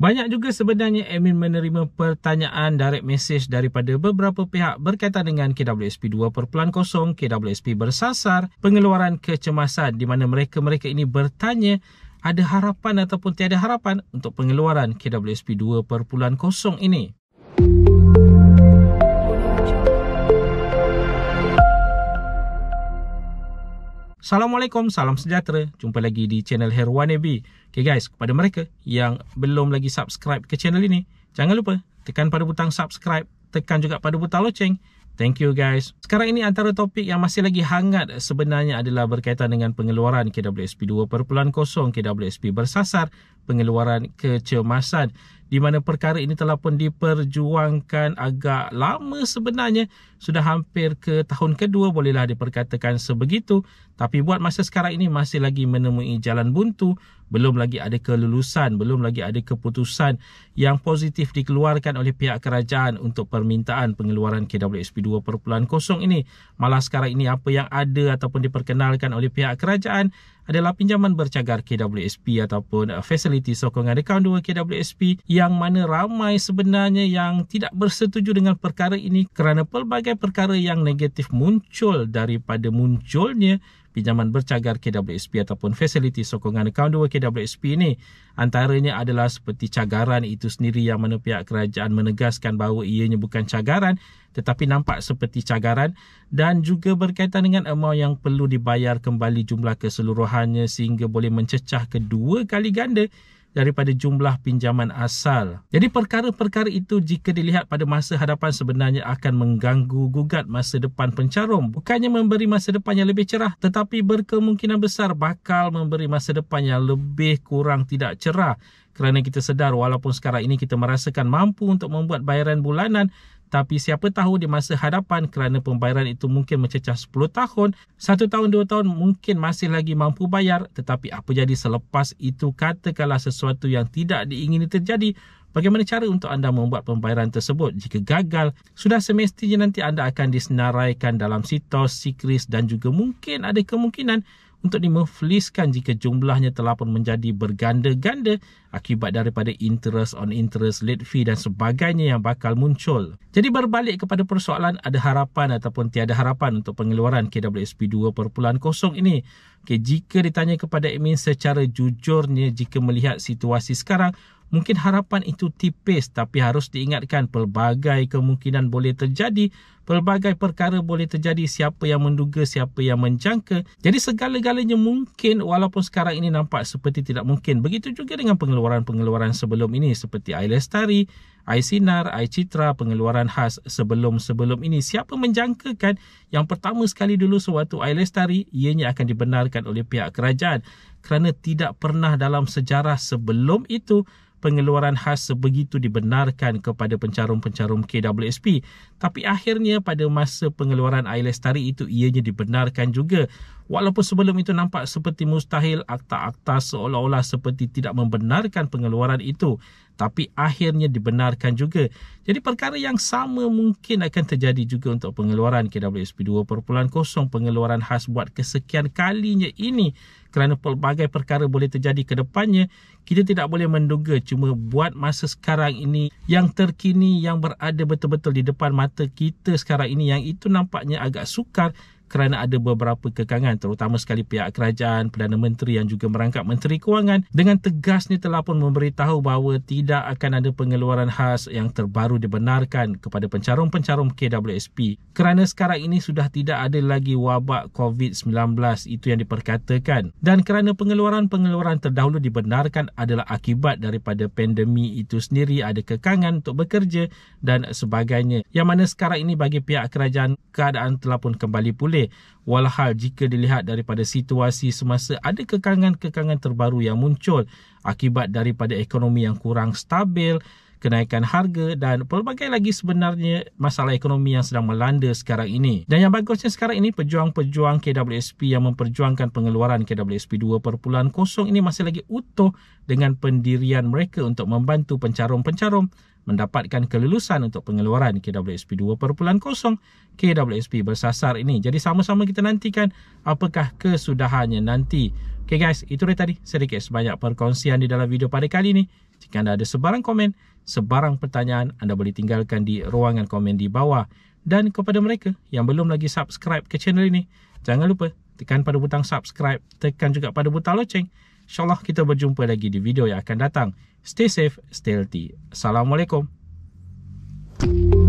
Banyak juga sebenarnya admin menerima pertanyaan direct message daripada beberapa pihak berkaitan dengan KWSP 2.0, KWSP bersasar, pengeluaran kecemasan di mana mereka-mereka ini bertanya ada harapan ataupun tiada harapan untuk pengeluaran KWSP 2.0 ini. Assalamualaikum, salam sejahtera. Jumpa lagi di channel Herwan AB. Okay guys, kepada mereka yang belum lagi subscribe ke channel ini, jangan lupa tekan pada butang subscribe, tekan juga pada butang loceng. Thank you guys. Sekarang ini antara topik yang masih lagi hangat sebenarnya adalah berkaitan dengan pengeluaran KWSP 2.0, KWSP bersasar pengeluaran kecemasan di mana perkara ini telah pun diperjuangkan agak lama sebenarnya sudah hampir ke tahun kedua bolehlah diperkatakan sebegitu tapi buat masa sekarang ini masih lagi menemui jalan buntu belum lagi ada kelulusan belum lagi ada keputusan yang positif dikeluarkan oleh pihak kerajaan untuk permintaan pengeluaran KWSP 2.0 ini malah sekarang ini apa yang ada ataupun diperkenalkan oleh pihak kerajaan adalah pinjaman bercagar KWSP ataupun uh, fasiliti sokongan rekaun 2 KWSP yang mana ramai sebenarnya yang tidak bersetuju dengan perkara ini kerana pelbagai perkara yang negatif muncul daripada munculnya pinjaman bercagar KWSP ataupun fasiliti sokongan akaun 2 KWSP ini antaranya adalah seperti cagaran itu sendiri yang mana pihak kerajaan menegaskan bahawa ianya bukan cagaran tetapi nampak seperti cagaran dan juga berkaitan dengan amount yang perlu dibayar kembali jumlah keseluruhannya sehingga boleh mencecah kedua kali ganda daripada jumlah pinjaman asal. Jadi perkara-perkara itu jika dilihat pada masa hadapan sebenarnya akan mengganggu gugat masa depan pencarum. Bukannya memberi masa depan yang lebih cerah tetapi berkemungkinan besar bakal memberi masa depan yang lebih kurang tidak cerah kerana kita sedar walaupun sekarang ini kita merasakan mampu untuk membuat bayaran bulanan tapi siapa tahu di masa hadapan kerana pembayaran itu mungkin mencecah 10 tahun, 1 tahun, 2 tahun mungkin masih lagi mampu bayar tetapi apa jadi selepas itu katakanlah sesuatu yang tidak diingini terjadi Bagaimana cara untuk anda membuat pembayaran tersebut? Jika gagal, sudah semestinya nanti anda akan disenaraikan dalam sitos, sikris dan juga mungkin ada kemungkinan untuk dimefliskan jika jumlahnya telah pun menjadi berganda-ganda akibat daripada interest on interest, late fee dan sebagainya yang bakal muncul. Jadi berbalik kepada persoalan ada harapan ataupun tiada harapan untuk pengeluaran KWSP 2.0 ini. Okay, jika ditanya kepada admin secara jujurnya jika melihat situasi sekarang, Mungkin harapan itu tipis tapi harus diingatkan pelbagai kemungkinan boleh terjadi, pelbagai perkara boleh terjadi siapa yang menduga, siapa yang menjangka. Jadi segala-galanya mungkin walaupun sekarang ini nampak seperti tidak mungkin. Begitu juga dengan pengeluaran-pengeluaran sebelum ini seperti Air Lestari, Air Sinar, Air Citra, pengeluaran khas sebelum-sebelum ini. Siapa menjangkakan yang pertama sekali dulu sewaktu air lestari ianya akan dibenarkan oleh pihak kerajaan kerana tidak pernah dalam sejarah sebelum itu pengeluaran khas sebegitu dibenarkan kepada pencarum-pencarum KWSP. Tapi akhirnya pada masa pengeluaran air lestari itu ianya dibenarkan juga Walaupun sebelum itu nampak seperti mustahil, akta-akta seolah-olah seperti tidak membenarkan pengeluaran itu. Tapi akhirnya dibenarkan juga. Jadi perkara yang sama mungkin akan terjadi juga untuk pengeluaran KWSP 2.0, pengeluaran khas buat kesekian kalinya ini. Kerana pelbagai perkara boleh terjadi ke depannya, kita tidak boleh menduga cuma buat masa sekarang ini yang terkini yang berada betul-betul di depan mata kita sekarang ini yang itu nampaknya agak sukar kerana ada beberapa kekangan terutama sekali pihak kerajaan Perdana Menteri yang juga merangkap Menteri Kewangan dengan tegasnya telah pun memberitahu bahawa tidak akan ada pengeluaran khas yang terbaru dibenarkan kepada pencarum-pencarum KWSP kerana sekarang ini sudah tidak ada lagi wabak COVID-19 itu yang diperkatakan dan kerana pengeluaran-pengeluaran terdahulu dibenarkan adalah akibat daripada pandemi itu sendiri ada kekangan untuk bekerja dan sebagainya yang mana sekarang ini bagi pihak kerajaan keadaan telah pun kembali pulih Okey, walhal jika dilihat daripada situasi semasa, ada kekangan-kekangan terbaru yang muncul akibat daripada ekonomi yang kurang stabil kenaikan harga dan pelbagai lagi sebenarnya masalah ekonomi yang sedang melanda sekarang ini. Dan yang bagusnya sekarang ini pejuang-pejuang KWSP yang memperjuangkan pengeluaran KWSP 2.0 ini masih lagi utuh dengan pendirian mereka untuk membantu pencarum-pencarum mendapatkan kelulusan untuk pengeluaran KWSP 2.0 KWSP bersasar ini. Jadi sama-sama kita nantikan apakah kesudahannya nanti. Okay guys, itu dari tadi sedikit sebanyak perkongsian di dalam video pada kali ini. Jika anda ada sebarang komen, sebarang pertanyaan, anda boleh tinggalkan di ruangan komen di bawah. Dan kepada mereka yang belum lagi subscribe ke channel ini, jangan lupa tekan pada butang subscribe, tekan juga pada butang loceng. InsyaAllah kita berjumpa lagi di video yang akan datang. Stay safe, stay healthy. Assalamualaikum. Thank you.